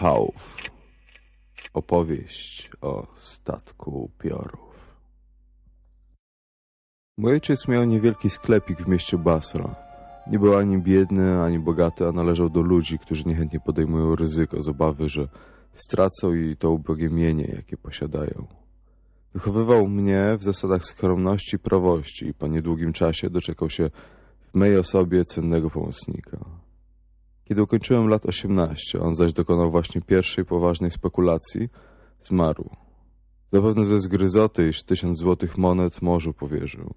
Hałów. Opowieść o statku upiorów. Mój ojciec miał niewielki sklepik w mieście Basra. Nie był ani biedny, ani bogaty, a należał do ludzi, którzy niechętnie podejmują ryzyko z obawy, że stracą i to ubogie mienie, jakie posiadają. Wychowywał mnie w zasadach skromności i prawości i po niedługim czasie doczekał się w mej osobie cennego pomocnika. Kiedy ukończyłem lat 18, on zaś dokonał właśnie pierwszej poważnej spekulacji, zmarł. Zapewne ze zgryzoty, iż tysiąc złotych monet morzu powierzył.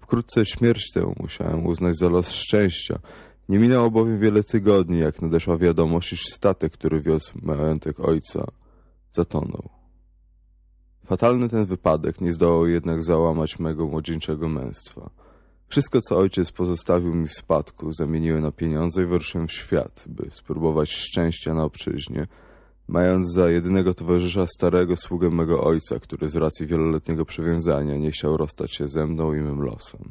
Wkrótce śmierć tę musiałem uznać za los szczęścia. Nie minęło bowiem wiele tygodni, jak nadeszła wiadomość, iż statek, który wiózł majątek ojca, zatonął. Fatalny ten wypadek nie zdołał jednak załamać mego młodzieńczego męstwa. Wszystko, co ojciec pozostawił mi w spadku, zamieniłem na pieniądze i wyruszyłem w świat, by spróbować szczęścia na obczyźnie, mając za jedynego towarzysza starego sługę mego ojca, który z racji wieloletniego przywiązania nie chciał rozstać się ze mną i mym losem.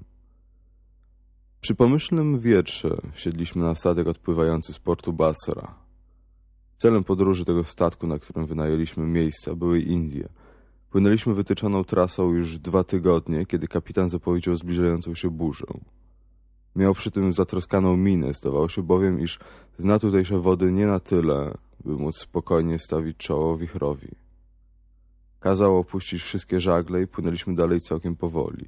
Przy pomyślnym wietrze wsiedliśmy na statek odpływający z portu Basra. Celem podróży tego statku, na którym wynajęliśmy miejsca, były Indie – Płynęliśmy wytyczoną trasą już dwa tygodnie, kiedy kapitan zapowiedział zbliżającą się burzę. Miał przy tym zatroskaną minę, zdawało się bowiem, iż zna tutejsze wody nie na tyle, by móc spokojnie stawić czoło wichrowi. Kazał opuścić wszystkie żagle i płynęliśmy dalej całkiem powoli.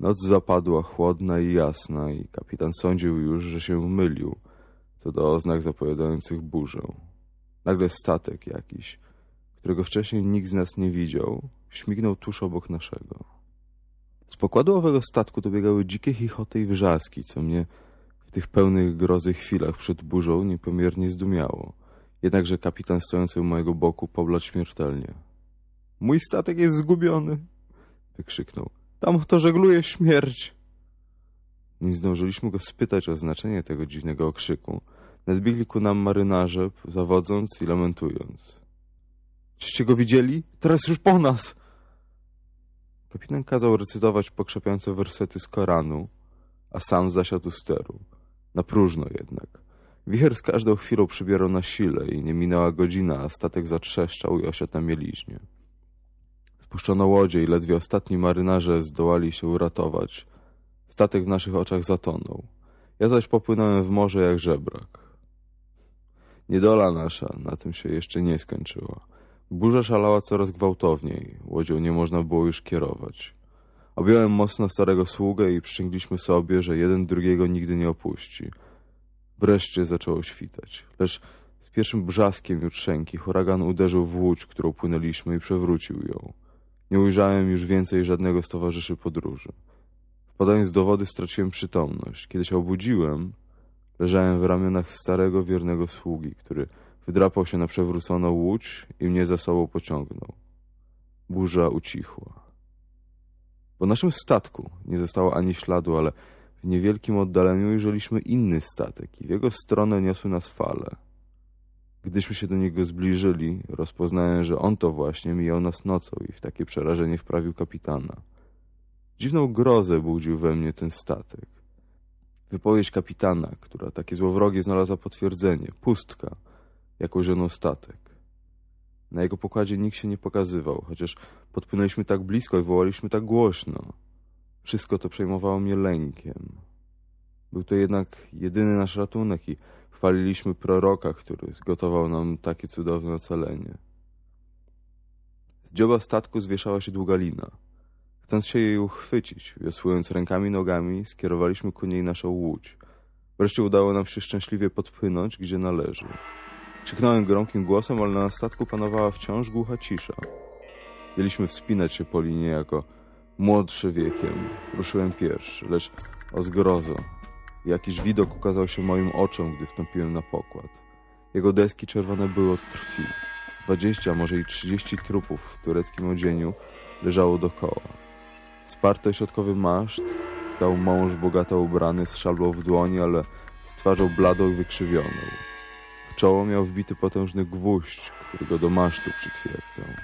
Noc zapadła chłodna i jasna i kapitan sądził już, że się mylił co do oznak zapowiadających burzę. Nagle statek jakiś, którego wcześniej nikt z nas nie widział, śmignął tuż obok naszego. Z pokładu owego statku dobiegały dzikie chichoty i wrzaski, co mnie w tych pełnych grozy chwilach przed burzą niepomiernie zdumiało. Jednakże kapitan stojący u mojego boku poblać śmiertelnie. Mój statek jest zgubiony! wykrzyknął. Tam to żegluje śmierć! Nie zdążyliśmy go spytać o znaczenie tego dziwnego okrzyku. Nadbiegli ku nam marynarze, zawodząc i lamentując. Czyście go widzieli? Teraz już po nas! Kapitan kazał recytować pokrzepiające wersety z Koranu, a sam zasiadł u steru. Na próżno jednak. Wicher z każdą chwilą przybierał na sile i nie minęła godzina, a statek zatrzeszczał i osiadł na mieliźnie. Spuszczono łodzie i ledwie ostatni marynarze zdołali się uratować. Statek w naszych oczach zatonął. Ja zaś popłynąłem w morze jak żebrak. Niedola nasza na tym się jeszcze nie skończyła. Burza szalała coraz gwałtowniej, łodzią nie można było już kierować. Objąłem mocno starego sługę i przysięgliśmy sobie, że jeden drugiego nigdy nie opuści. Wreszcie zaczęło świtać, lecz z pierwszym brzaskiem jutrzenki huragan uderzył w łódź, którą płynęliśmy i przewrócił ją. Nie ujrzałem już więcej żadnego z towarzyszy podróży. Wpadając do wody straciłem przytomność. Kiedy się obudziłem, leżałem w ramionach starego wiernego sługi, który Wdrapał się na przewróconą łódź i mnie za sobą pociągnął. Burza ucichła. Po naszym statku nie zostało ani śladu, ale w niewielkim oddaleniu ujrzeliśmy inny statek i w jego stronę niosły nas fale. Gdyśmy się do niego zbliżyli, rozpoznałem, że on to właśnie mijał nas nocą i w takie przerażenie wprawił kapitana. Dziwną grozę budził we mnie ten statek. Wypowiedź kapitana, która takie złowrogie znalazła potwierdzenie, pustka – jak ożenął statek. Na jego pokładzie nikt się nie pokazywał, chociaż podpłynęliśmy tak blisko i wołaliśmy tak głośno. Wszystko to przejmowało mnie lękiem. Był to jednak jedyny nasz ratunek i chwaliliśmy proroka, który zgotował nam takie cudowne ocalenie. Z dzioba statku zwieszała się długa lina. Chcąc się jej uchwycić, wiosłując rękami i nogami, skierowaliśmy ku niej naszą łódź. Wreszcie udało nam się szczęśliwie podpłynąć, gdzie należy. Krzyknąłem gromkim głosem, ale na statku panowała wciąż głucha cisza. Mieliśmy wspinać się po linie jako młodszy wiekiem. Ruszyłem pierwszy, lecz o zgrozo. Jakiś widok ukazał się moim oczom, gdy wstąpiłem na pokład. Jego deski czerwone były od krwi. Dwadzieścia, może i trzydzieści trupów w tureckim odzieniu leżało dokoła. Wsparty środkowy maszt stał mąż bogato ubrany z szablą w dłoni, ale z twarzą bladą i wykrzywioną. W czoło miał wbity potężny gwóźdź, który go do masztu przytwierdzał.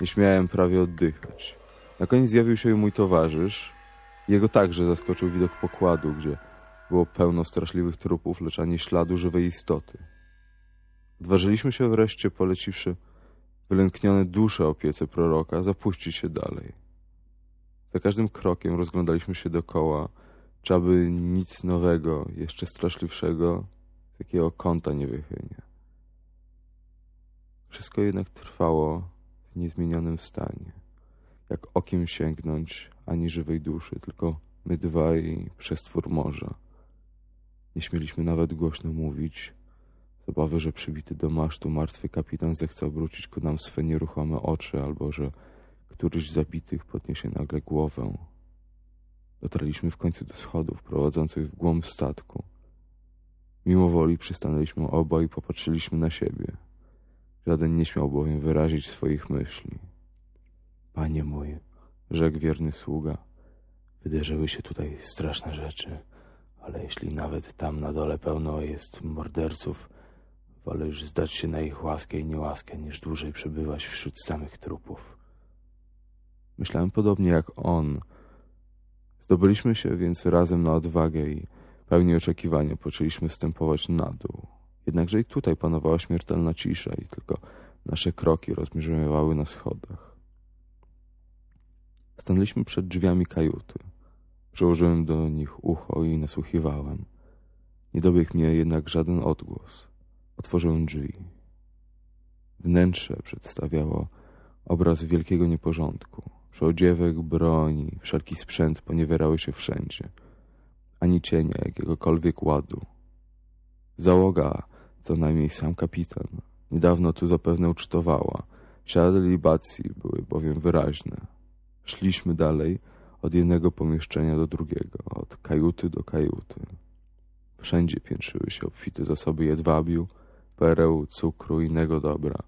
Nie śmiałem prawie oddychać. Na koniec zjawił się mój towarzysz. Jego także zaskoczył widok pokładu, gdzie było pełno straszliwych trupów, lecz ani śladu żywej istoty. Odważyliśmy się wreszcie, poleciwszy wylęknione dusze opiece proroka, zapuścić się dalej. Za każdym krokiem rozglądaliśmy się dokoła, czy aby nic nowego, jeszcze straszliwszego takiego kąta nie wychylia. Wszystko jednak trwało w niezmienionym stanie. Jak okiem sięgnąć ani żywej duszy, tylko my dwaj przestwór morza. Nie śmieliśmy nawet głośno mówić, z obawy, że przybity do masztu martwy kapitan zechce obrócić ku nam swe nieruchome oczy, albo że któryś z zabitych podniesie nagle głowę. Dotarliśmy w końcu do schodów prowadzących w głąb statku. Mimo woli przystanęliśmy obaj i popatrzyliśmy na siebie. Żaden nie śmiał bowiem wyrazić swoich myśli. Panie mój, rzekł wierny sługa, wydarzyły się tutaj straszne rzeczy, ale jeśli nawet tam na dole pełno jest morderców, wolę już zdać się na ich łaskę i niełaskę, niż dłużej przebywać wśród samych trupów. Myślałem podobnie jak on. Zdobyliśmy się więc razem na odwagę i pełni oczekiwania poczęliśmy stępować na dół. Jednakże i tutaj panowała śmiertelna cisza i tylko nasze kroki rozmierzywały na schodach. Stanęliśmy przed drzwiami kajuty. Przełożyłem do nich ucho i nasłuchiwałem. Nie dobiegł mnie jednak żaden odgłos. Otworzyłem drzwi. Wnętrze przedstawiało obraz wielkiego nieporządku. Przeodziewek, broni, wszelki sprzęt poniewierały się wszędzie – ani cienia jakiegokolwiek ładu. Załoga, co najmniej sam kapitan, niedawno tu zapewne ucztowała. Siady libacji były bowiem wyraźne. Szliśmy dalej od jednego pomieszczenia do drugiego, od kajuty do kajuty. Wszędzie piętrzyły się obfite zasoby jedwabiu, pereł, cukru i innego dobra.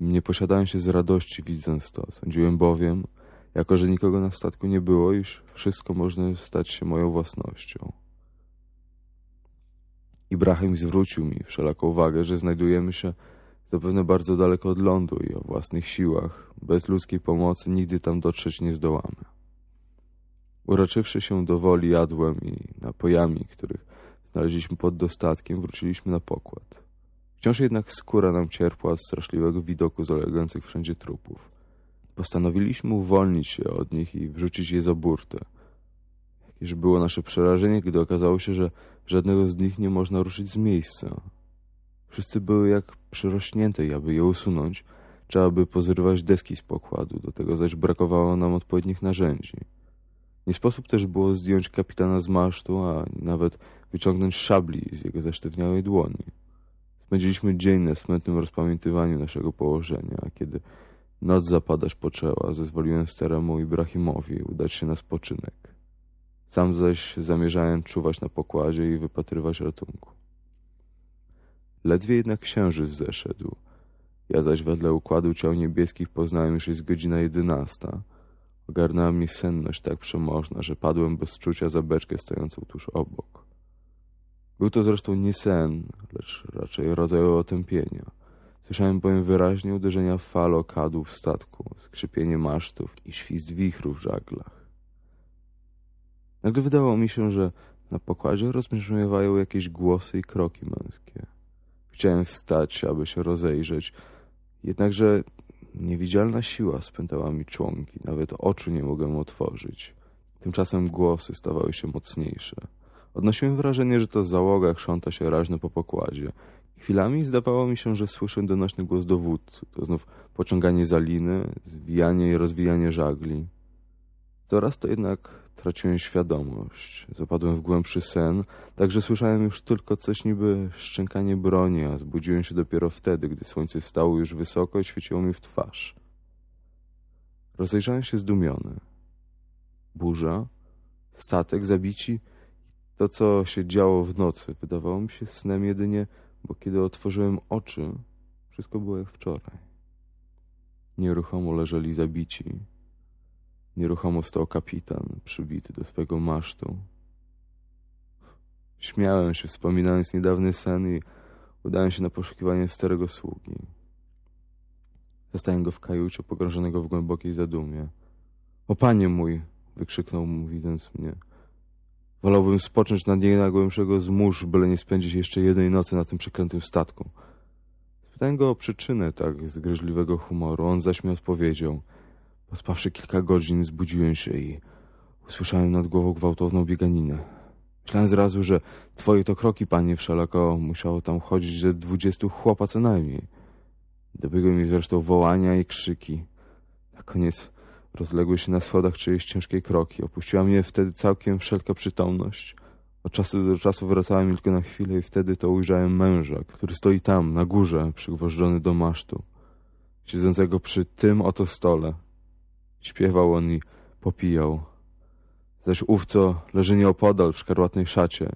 Nie posiadałem się z radości widząc to. Sądziłem bowiem, jako, że nikogo na statku nie było, iż wszystko można stać się moją własnością. Ibrahim zwrócił mi wszelaką uwagę, że znajdujemy się zapewne bardzo daleko od lądu i o własnych siłach, bez ludzkiej pomocy nigdy tam dotrzeć nie zdołamy. Uraczywszy się do woli jadłem i napojami, których znaleźliśmy pod dostatkiem, wróciliśmy na pokład. Wciąż jednak skóra nam cierpła z straszliwego widoku zalegających wszędzie trupów. Postanowiliśmy uwolnić się od nich i wrzucić je za burtę. Jakież było nasze przerażenie, gdy okazało się, że żadnego z nich nie można ruszyć z miejsca. Wszyscy były jak przyrośnięte i aby je usunąć, trzeba by pozrywać deski z pokładu, do tego zaś brakowało nam odpowiednich narzędzi. Nie sposób też było zdjąć kapitana z masztu, a nawet wyciągnąć szabli z jego zesztywniałej dłoni. Spędziliśmy dzień na smętnym rozpamiętywaniu naszego położenia, a kiedy Noc zapadać poczęła, zezwoliłem staremu Ibrahimowi udać się na spoczynek. Sam zaś zamierzałem czuwać na pokładzie i wypatrywać ratunku. Ledwie jednak księżyc zeszedł. Ja zaś wedle układu ciał niebieskich poznałem, już jest godzina jedenasta. Ogarnęła mnie senność tak przemożna, że padłem bez czucia za beczkę stojącą tuż obok. Był to zresztą nie sen, lecz raczej rodzaj otępienia. Słyszałem bowiem wyraźnie uderzenia fal o kadłub statku, skrzypienie masztów i świst wichru w żaglach. Nagle wydało mi się, że na pokładzie rozbrzmiewają jakieś głosy i kroki męskie. Chciałem wstać, aby się rozejrzeć, jednakże niewidzialna siła spętała mi członki, nawet oczu nie mogłem otworzyć. Tymczasem głosy stawały się mocniejsze. Odnosiłem wrażenie, że to załoga krząta się raźno po pokładzie Chwilami zdawało mi się, że słyszę donośny głos dowódcy. To znów pociąganie zaliny, zwijanie i rozwijanie żagli. Coraz to jednak traciłem świadomość. Zapadłem w głębszy sen, także słyszałem już tylko coś niby szczękanie broni, a zbudziłem się dopiero wtedy, gdy słońce stało już wysoko i świeciło mi w twarz. Rozejrzałem się zdumiony. Burza, statek, zabici, to co się działo w nocy wydawało mi się snem jedynie bo kiedy otworzyłem oczy, wszystko było jak wczoraj. Nieruchomo leżeli zabici. Nieruchomo stał kapitan przybity do swego masztu. Śmiałem się, wspominając niedawny sen i udałem się na poszukiwanie starego sługi. Zastałem go w kajucie pogrążonego w głębokiej zadumie. O panie mój! wykrzyknął mu widząc mnie – Wolałbym spocząć nad niej najgłębszego, z mórz, byle nie spędzić jeszcze jednej nocy na tym przeklętym statku. Spytałem go o przyczynę tak zgryźliwego humoru. On zaś mi odpowiedział. Pospawszy kilka godzin, zbudziłem się i usłyszałem nad głową gwałtowną bieganinę. Myślałem zrazu, że twoje to kroki, panie wszelako, musiało tam chodzić ze dwudziestu chłopa co najmniej. Dobiegły mi zresztą wołania i krzyki. Na koniec Rozległy się na schodach czyjeś ciężkie kroki. Opuściła mnie wtedy całkiem wszelka przytomność. Od czasu do czasu wracałem tylko na chwilę i wtedy to ujrzałem męża, który stoi tam, na górze, przygwożdżony do masztu, siedzącego przy tym oto stole. Śpiewał on i popijał. Zaś ów, co leży nieopodal w szkarłatnej szacie,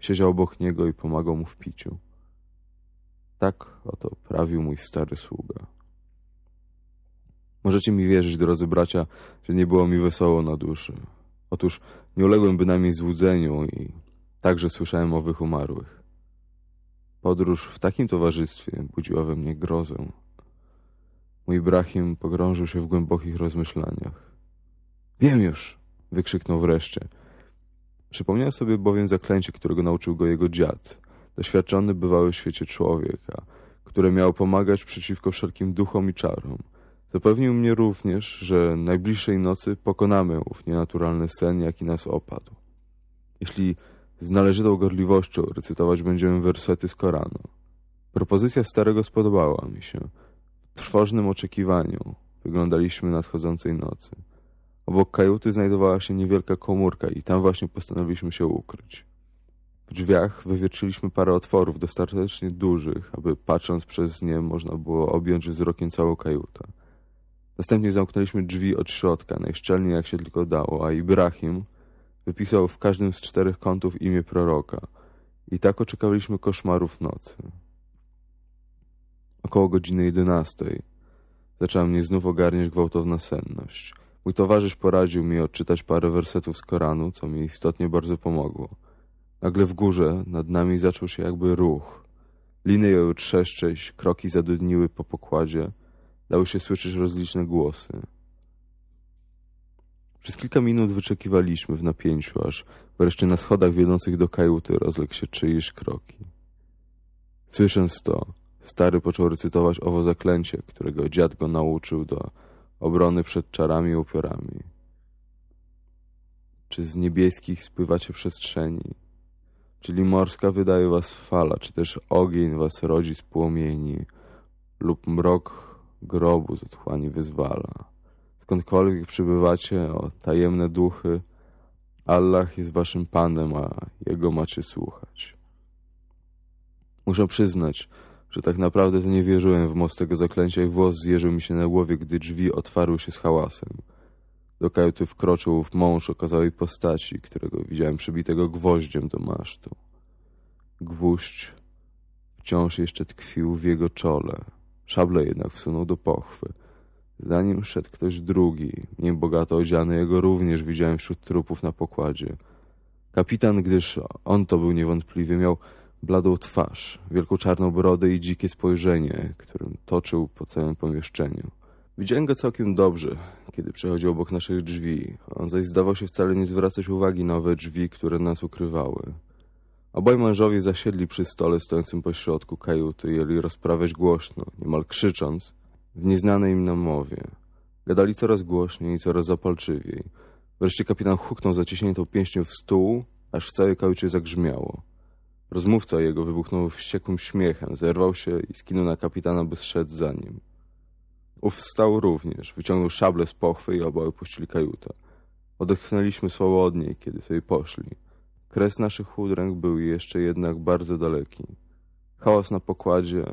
siedział obok niego i pomagał mu w piciu. Tak oto prawił mój stary sługa. Możecie mi wierzyć, drodzy bracia, że nie było mi wesoło na duszy. Otóż nie uległem bynajmniej złudzeniu i także słyszałem o owych umarłych. Podróż w takim towarzystwie budziła we mnie grozę. Mój Brahim pogrążył się w głębokich rozmyślaniach. Wiem już! wykrzyknął wreszcie. Przypomniał sobie bowiem zaklęcie, którego nauczył go jego dziad, doświadczony bywały w świecie człowieka, które miał pomagać przeciwko wszelkim duchom i czarom. Zapewnił mnie również, że najbliższej nocy pokonamy ów nienaturalny sen, jaki nas opadł. Jeśli z należytą gorliwością recytować będziemy wersety z Koranu. Propozycja starego spodobała mi się. W trwożnym oczekiwaniu wyglądaliśmy nadchodzącej nocy. Obok kajuty znajdowała się niewielka komórka i tam właśnie postanowiliśmy się ukryć. W drzwiach wywietrzyliśmy parę otworów dostatecznie dużych, aby patrząc przez nie można było objąć wzrokiem całą kajutę. Następnie zamknęliśmy drzwi od środka, najszczelniej jak się tylko dało, a Ibrahim wypisał w każdym z czterech kątów imię proroka. I tak oczekaliśmy koszmarów nocy. Około godziny jedenastej zaczęła mnie znów ogarniać gwałtowna senność. Mój towarzysz poradził mi odczytać parę wersetów z Koranu, co mi istotnie bardzo pomogło. Nagle w górze nad nami zaczął się jakby ruch. Liny ją trzeszczeć, kroki zadudniły po pokładzie – Dały się słyszeć rozliczne głosy. Przez kilka minut wyczekiwaliśmy w napięciu, aż wreszcie na schodach wiodących do kajuty rozległ się czyjeś kroki. Słysząc to, stary począł recytować owo zaklęcie, którego dziad go nauczył do obrony przed czarami i upiorami. Czy z niebieskich spływacie przestrzeni? Czyli morska wydaje was fala, czy też ogień was rodzi z płomieni, lub mrok grobu z otchłani wyzwala. Skądkolwiek przybywacie, o tajemne duchy, Allah jest waszym panem, a jego macie słuchać. Muszę przyznać, że tak naprawdę to nie wierzyłem w moc tego zaklęcia i włos zjeżył mi się na głowie, gdy drzwi otwarły się z hałasem. Do kajuty wkroczył mąż okazałej postaci, którego widziałem przybitego gwoździem do masztu. Gwóźdź wciąż jeszcze tkwił w jego czole. Szable jednak wsunął do pochwy. Zanim szedł ktoś drugi, mniej bogato odziany, jego również widziałem wśród trupów na pokładzie. Kapitan, gdyż on to był niewątpliwie, miał bladą twarz, wielką czarną brodę i dzikie spojrzenie, którym toczył po całym pomieszczeniu. Widziałem go całkiem dobrze, kiedy przechodził obok naszych drzwi, on zaś zdawał się wcale nie zwracać uwagi na owe drzwi, które nas ukrywały. Obaj mężowie zasiedli przy stole stojącym po środku kajuty i jęli rozprawiać głośno, niemal krzycząc, w nieznanej im namowie. Gadali coraz głośniej i coraz zapalczywiej. Wreszcie kapitan huknął zaciśniętą pięścią w stół, aż w całej kajucie zagrzmiało. Rozmówca jego wybuchnął wściekłym śmiechem, zerwał się i skinął na kapitana, by zszedł za nim. Ów wstał również, wyciągnął szable z pochwy i obaj opuścili kajutę. Odetchnęliśmy swobodniej, kiedy sobie poszli. Kres naszych udręk był jeszcze jednak bardzo daleki. Chaos na pokładzie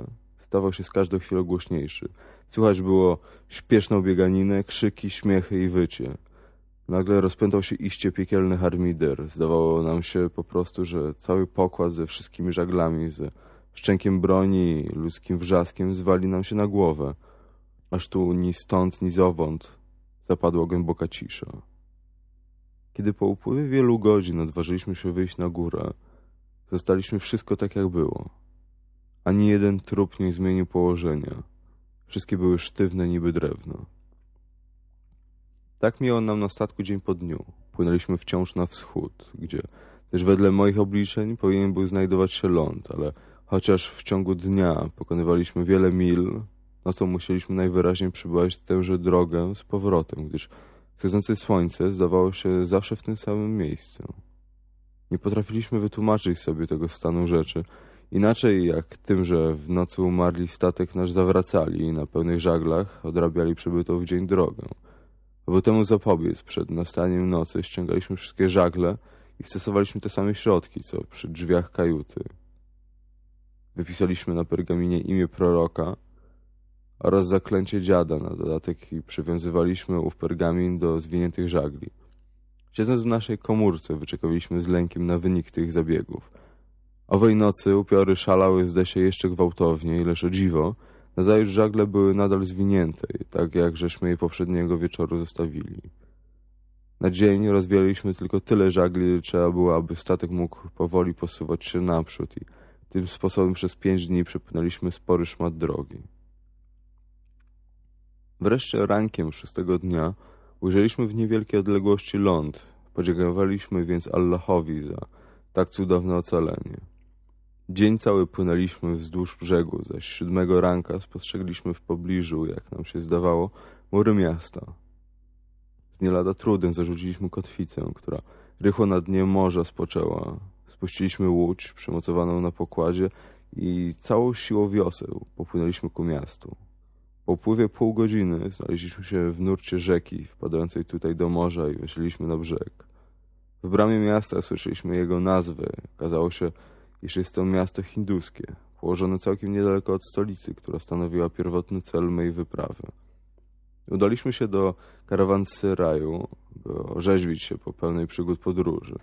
stawał się z każdą chwilą głośniejszy. Słychać było śpieszną bieganinę, krzyki, śmiechy i wycie. Nagle rozpętał się iście piekielny harmider. Zdawało nam się po prostu, że cały pokład ze wszystkimi żaglami, ze szczękiem broni i ludzkim wrzaskiem zwali nam się na głowę. Aż tu ni stąd, ni zowąd zapadła głęboka cisza. Kiedy po upływie wielu godzin odważyliśmy się wyjść na górę, zostaliśmy wszystko tak jak było. Ani jeden trup nie zmienił położenia. Wszystkie były sztywne niby drewno. Tak miło nam na statku dzień po dniu. Płynęliśmy wciąż na wschód, gdzie też wedle moich obliczeń powinien był znajdować się ląd, ale chociaż w ciągu dnia pokonywaliśmy wiele mil, no to musieliśmy najwyraźniej przybywać tęże drogę z powrotem, gdyż Wschodzące słońce zdawało się zawsze w tym samym miejscu. Nie potrafiliśmy wytłumaczyć sobie tego stanu rzeczy, inaczej jak tym, że w nocy umarli statek nasz zawracali i na pełnych żaglach odrabiali przybytą w dzień drogę. Aby temu zapobiec, przed nastaniem nocy ściągaliśmy wszystkie żagle i stosowaliśmy te same środki, co przy drzwiach kajuty. Wypisaliśmy na pergaminie imię proroka – oraz zaklęcie dziada na dodatek i przywiązywaliśmy ów pergamin do zwiniętych żagli. Siedząc w naszej komórce wyczekowaliśmy z lękiem na wynik tych zabiegów. Owej nocy upiory szalały zda się jeszcze gwałtowniej, lecz o dziwo, nazajutrz żagle były nadal zwinięte, tak jak żeśmy je poprzedniego wieczoru zostawili. Na dzień rozwijaliśmy tylko tyle żagli, że trzeba było, aby statek mógł powoli posuwać się naprzód i tym sposobem przez pięć dni przepłynęliśmy spory szmat drogi. Wreszcie rankiem szóstego dnia ujrzeliśmy w niewielkiej odległości ląd. Podziękowaliśmy więc Allahowi za tak cudowne ocalenie. Dzień cały płynęliśmy wzdłuż brzegu, zaś siódmego ranka spostrzegliśmy w pobliżu, jak nam się zdawało, mury miasta. Z nielada trudem zarzuciliśmy kotwicę, która rychło na dnie morza spoczęła. Spuściliśmy łódź przymocowaną na pokładzie i całą siłą wioseł popłynęliśmy ku miastu upływie pół godziny znaleźliśmy się w nurcie rzeki wpadającej tutaj do morza i wyszliśmy na brzeg. W bramie miasta słyszeliśmy jego nazwę. Okazało się, iż jest to miasto hinduskie, położone całkiem niedaleko od stolicy, która stanowiła pierwotny cel mej wyprawy. Udaliśmy się do karawansyraju, by orzeźwić się po pełnej przygód podróży.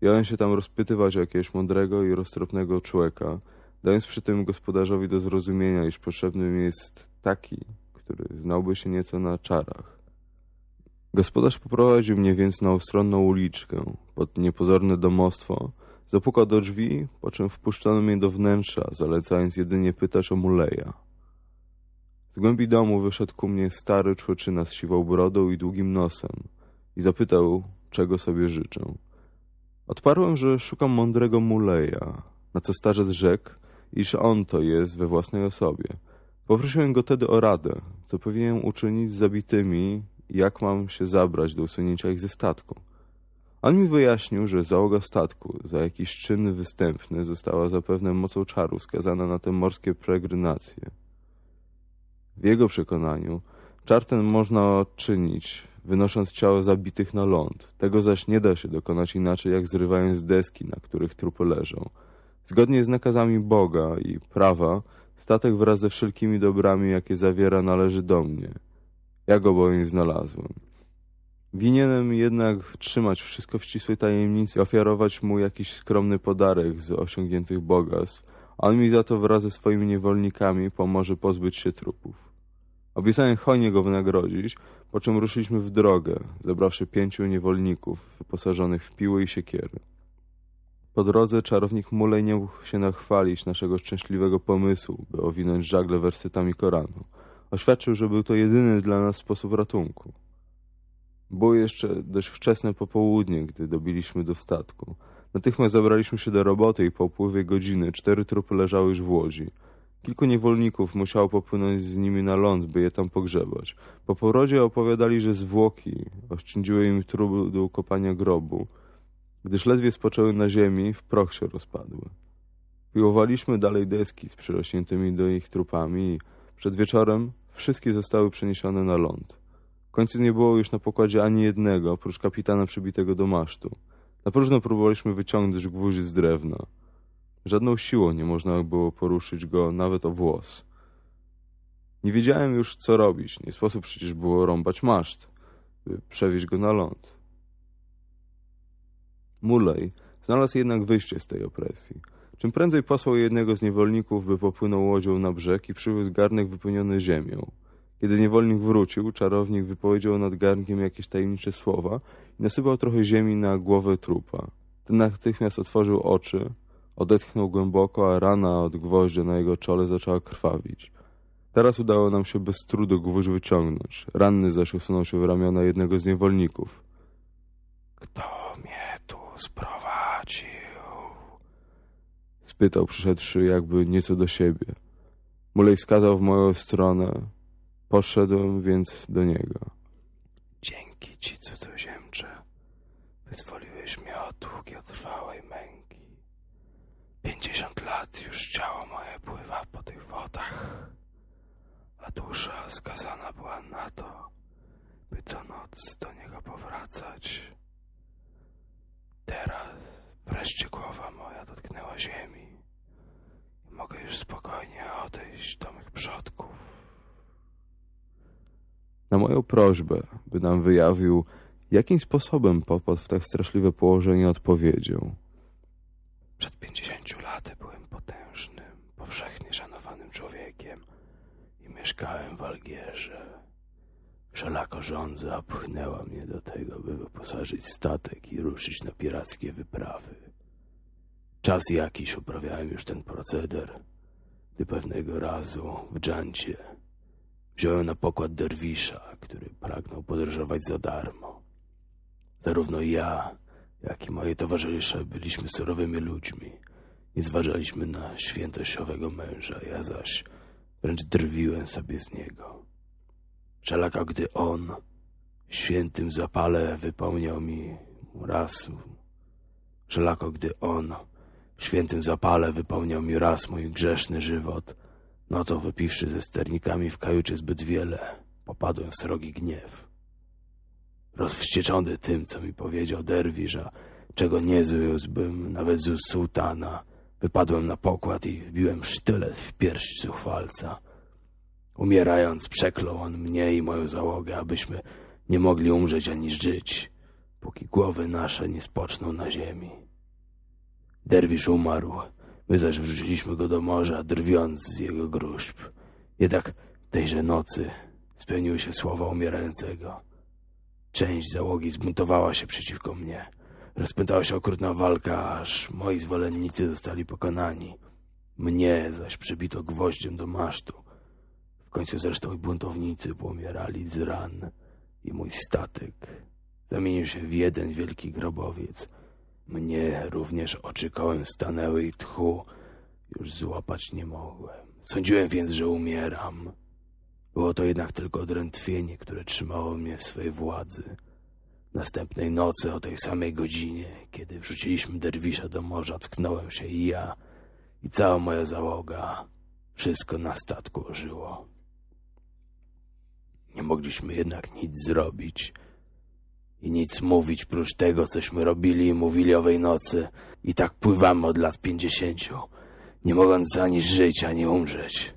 Jąłem się tam rozpytywać o jakiegoś mądrego i roztropnego człowieka – dając przy tym gospodarzowi do zrozumienia, iż potrzebny jest taki, który znałby się nieco na czarach. Gospodarz poprowadził mnie więc na ustronną uliczkę, pod niepozorne domostwo, zapukał do drzwi, po czym wpuszczono mnie do wnętrza, zalecając jedynie pytać o muleja. Z głębi domu wyszedł ku mnie stary człoczyna z siwą brodą i długim nosem i zapytał, czego sobie życzę. Odparłem, że szukam mądrego muleja, na co starzec rzekł, iż on to jest we własnej osobie. Poprosiłem go tedy o radę, co powinien uczynić z zabitymi, jak mam się zabrać do usunięcia ich ze statku. On mi wyjaśnił, że załoga statku za jakiś czyn występny została zapewne mocą czaru skazana na te morskie pregrynacje. W jego przekonaniu czar ten można odczynić, wynosząc ciało zabitych na ląd. Tego zaś nie da się dokonać inaczej, jak zrywając deski, na których trupy leżą – Zgodnie z nakazami Boga i prawa, statek wraz ze wszelkimi dobrami, jakie zawiera, należy do mnie. Ja go bowiem znalazłem. Winienem jednak trzymać wszystko w ścisłej tajemnicy, ofiarować mu jakiś skromny podarek z osiągniętych bogactw. On mi za to wraz ze swoimi niewolnikami pomoże pozbyć się trupów. Obiecałem hojnie go wynagrodzić, po czym ruszyliśmy w drogę, zabrawszy pięciu niewolników wyposażonych w piły i siekiery. Po drodze czarownik Mulej nie mógł się nachwalić naszego szczęśliwego pomysłu, by owinąć żagle wersytami Koranu. Oświadczył, że był to jedyny dla nas sposób ratunku. Było jeszcze dość wczesne popołudnie, gdy dobiliśmy do statku. Natychmiast zabraliśmy się do roboty i po upływie godziny cztery trupy leżały już w łodzi. Kilku niewolników musiało popłynąć z nimi na ląd, by je tam pogrzebać. Po porodzie opowiadali, że zwłoki oszczędziły im trudu kopania grobu. Gdyż ledwie spoczęły na ziemi, w proch się rozpadły. Piłowaliśmy dalej deski z przyrośniętymi do ich trupami i przed wieczorem wszystkie zostały przeniesione na ląd. W końcu nie było już na pokładzie ani jednego, oprócz kapitana przybitego do masztu. Na próżno próbowaliśmy wyciągnąć gwóźdź z drewna. Żadną siłą nie można było poruszyć go nawet o włos. Nie wiedziałem już, co robić. Nie sposób przecież było rąbać maszt, by przewieźć go na ląd. Mulej znalazł jednak wyjście z tej opresji. Czym prędzej posłał jednego z niewolników, by popłynął łodzią na brzeg i przywiózł garnek wypełniony ziemią. Kiedy niewolnik wrócił, czarownik wypowiedział nad garnkiem jakieś tajemnicze słowa i nasypał trochę ziemi na głowę trupa. Ten natychmiast otworzył oczy, odetchnął głęboko, a rana od gwoździa na jego czole zaczęła krwawić. Teraz udało nam się bez trudu gwóźdź wyciągnąć. Ranny zaś usunął się w ramiona jednego z niewolników. Kto? sprowadził? Spytał przyszedłszy jakby nieco do siebie. Mulej wskazał w moją stronę. Poszedłem więc do niego. Dzięki ci, cudzoziemcze, wyzwoliłeś mnie od długotrwałej męki. Pięćdziesiąt lat już ciało moje pływa po tych wodach, a dusza skazana była na to, by co noc do niego powracać. Teraz wreszcie głowa moja dotknęła ziemi i mogę już spokojnie odejść do mych przodków. Na moją prośbę, by nam wyjawił, jakim sposobem popadł w tak straszliwe położenie, odpowiedział. Przed pięćdziesięciu laty byłem potężnym, powszechnie szanowanym człowiekiem i mieszkałem w Algierze. Wszelako żądza pchnęła mnie do tego, by wyposażyć statek i ruszyć na pirackie wyprawy. Czas jakiś uprawiałem już ten proceder, gdy pewnego razu w dżancie wziąłem na pokład derwisza, który pragnął podróżować za darmo. Zarówno ja, jak i moje towarzysze byliśmy surowymi ludźmi. Nie zważaliśmy na świętościowego męża, ja zaś wręcz drwiłem sobie z niego. Wszelaka gdy on świętym zapale wypełniał mi raz, wszelako gdy on w świętym zapale wypełniał mi raz mój grzeszny żywot, no to wypiwszy ze sternikami w kajucie zbyt wiele, popadłem w srogi gniew. Rozwścieczony tym, co mi powiedział a czego nie zwiózłbym nawet z sułtana, wypadłem na pokład i wbiłem sztylet w pierś suchwalca. Umierając przeklął on mnie i moją załogę, abyśmy nie mogli umrzeć ani żyć, póki głowy nasze nie spoczną na ziemi. Derwisz umarł, my zaś wrzuciliśmy go do morza, drwiąc z jego gróźb. Jednak tejże nocy spełniły się słowa umierającego. Część załogi zbuntowała się przeciwko mnie. Rozpętała się okrutna walka, aż moi zwolennicy zostali pokonani. Mnie zaś przybito gwoździem do masztu końcu zresztą i buntownicy pomierali z ran i mój statek zamienił się w jeden wielki grobowiec. Mnie również oczy kołem stanęły i tchu już złapać nie mogłem. Sądziłem więc, że umieram. Było to jednak tylko odrętwienie, które trzymało mnie w swej władzy. Następnej nocy o tej samej godzinie, kiedy wrzuciliśmy derwisza do morza, tknąłem się i ja, i cała moja załoga. Wszystko na statku ożyło. Nie mogliśmy jednak nic zrobić i nic mówić prócz tego, cośmy robili i mówili owej nocy. I tak pływamy od lat pięćdziesięciu, nie mogąc ani żyć, ani umrzeć.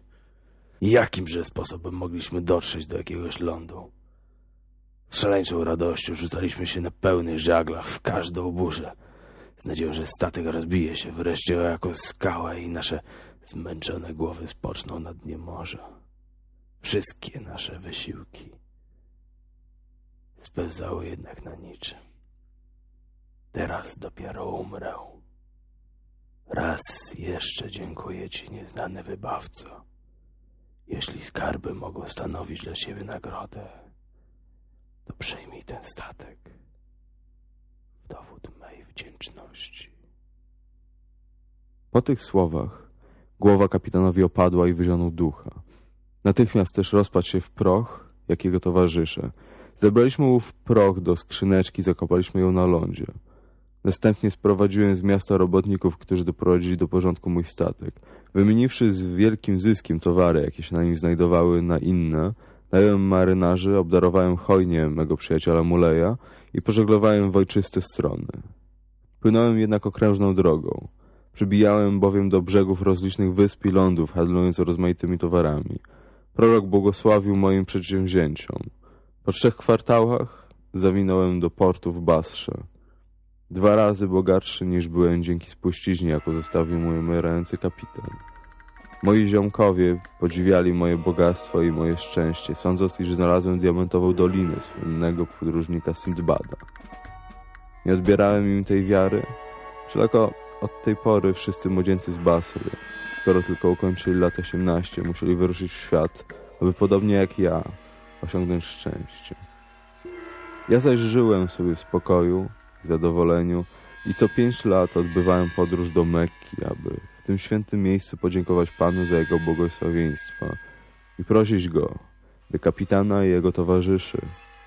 I jakimże sposobem mogliśmy dotrzeć do jakiegoś lądu? Z szaleńczą radością rzucaliśmy się na pełnych żaglach w każdą burzę, z nadzieją, że statek rozbije się wreszcie o jakąś skałę i nasze zmęczone głowy spoczną na dnie morza. Wszystkie nasze wysiłki spełzały jednak na niczym. Teraz dopiero umrę. Raz jeszcze dziękuję Ci, nieznany wybawco. Jeśli skarby mogą stanowić dla siebie nagrodę, to przejmij ten statek w dowód mej wdzięczności. Po tych słowach głowa kapitanowi opadła i wyzionął ducha. Natychmiast też rozpadł się w proch, jakiego towarzysze. Zebraliśmy ów proch do skrzyneczki, zakopaliśmy ją na lądzie. Następnie sprowadziłem z miasta robotników, którzy doprowadzili do porządku mój statek. Wymieniwszy z wielkim zyskiem towary, jakie się na nim znajdowały, na inne, nająłem marynarzy, obdarowałem hojnie mego przyjaciela Muleja i pożeglowałem w ojczyste strony. Płynąłem jednak okrężną drogą. Przybijałem bowiem do brzegów rozlicznych wysp i lądów, handlując rozmaitymi towarami – Prorok błogosławił moim przedsięwzięciom. Po trzech kwartałach zawinąłem do portu w Basrze. Dwa razy bogatszy niż byłem dzięki spuściźnie, jaką zostawił mój ręce kapitan. Moi ziomkowie podziwiali moje bogactwo i moje szczęście, sądząc, iż znalazłem diamentową dolinę słynnego podróżnika Sindbada. Nie odbierałem im tej wiary, wszelako od tej pory wszyscy młodzieńcy z Basry skoro tylko ukończyli lat 18, musieli wyruszyć w świat, aby podobnie jak ja osiągnąć szczęście. Ja zaś żyłem sobie w spokoju, w zadowoleniu i co pięć lat odbywałem podróż do Mekki, aby w tym świętym miejscu podziękować Panu za Jego błogosławieństwa i prosić Go, by kapitana i jego towarzyszy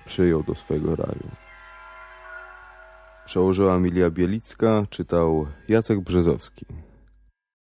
przyjął do swojego raju. Przełożyła Emilia Bielicka, czytał Jacek Brzezowski.